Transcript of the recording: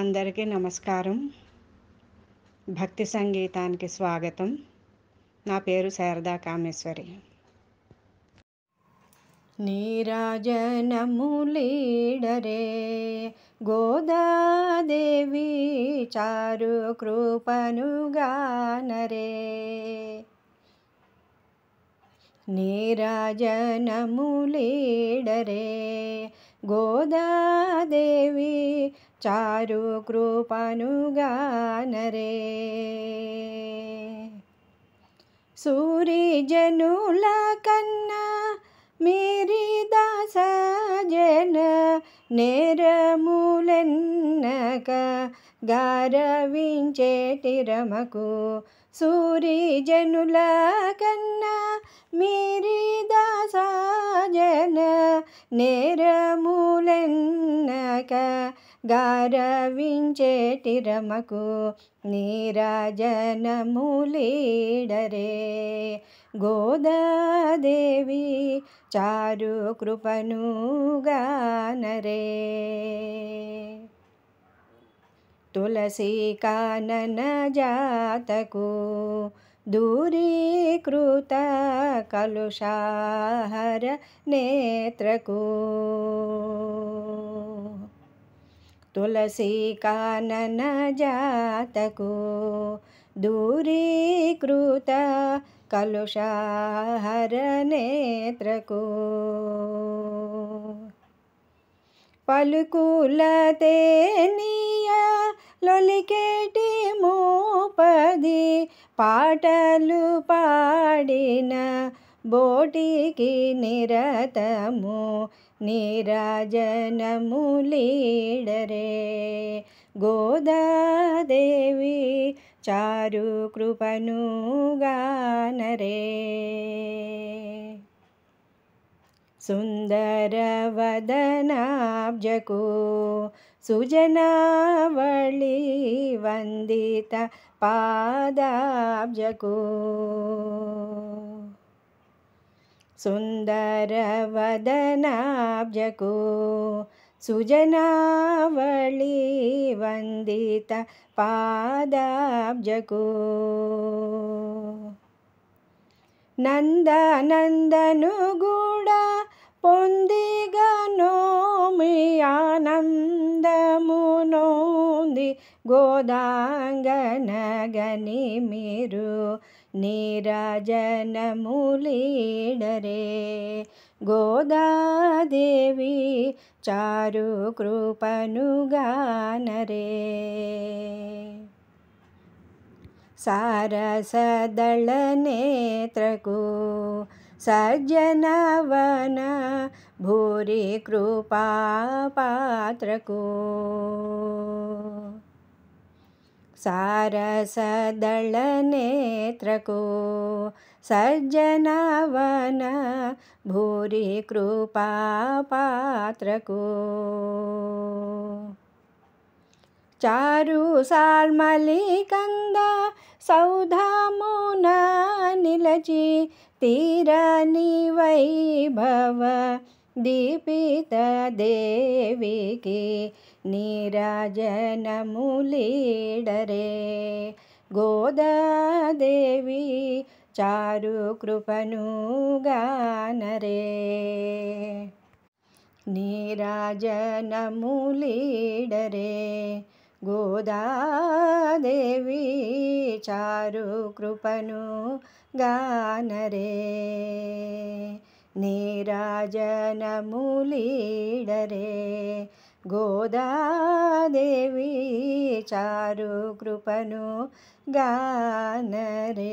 అందరికీ నమస్కారం భక్తి సంగీతానికి స్వాగతం నా పేరు శారదా కామేశ్వరి నీరాజనములీడరే గోదాదేవి చారు కృపనుగానరే నీరాజనములీడరే గోదాదేవి चारु कृपानुगानरे सूर्यजनुला कन्ना मेरी दासा जेन नेरमूलेनका गारविंजे तिरमकु सूर्यजनुला गोदा देवी चारु गारविञ्चेटिरमकु नीराजनमुलीडरे गोदादेवी चारुकृपनुगानरे तुलसीकानजातको दूरीकृतकलुषा हरनेत्रको तुलसी कानन जातको दूरीकृत कलुषाहर नेत्र को నీయ లొలికెటి మూపది పాటలు పాడిన बोटिकी निरतमु निरजनमु लीडरे देवी चारु कृपनु गानरे सुन्दरवदनाब्जको सुजनावळि वन्दितपादाब्जकु सुन्दरवदनाब्जको सुजनावळि वन्द पादब्जको नन्दनन्दनुगूढपन्दिगनोमि आनन्दनोति गोदाङ्गनगनि मिरु निरजनमुलीनरे गोदादेवी चारुकृपनुगानरे सारसदलनेत्रको सज्जनवन भूरि कृपा सारसदलनेत्रको सज्जनवन भूरि कृपा चारु को सौधामुना साल् मालिकङ्गना वैभव दीपितदेवीराजनमुलिडरे गोदादेवी चारुकृपनु गानरे नीराजनमुलिडरे गोदादेवी चारुकृपनु गानरे राजनमुलीडरे गोदादेवी कृपनु गानरे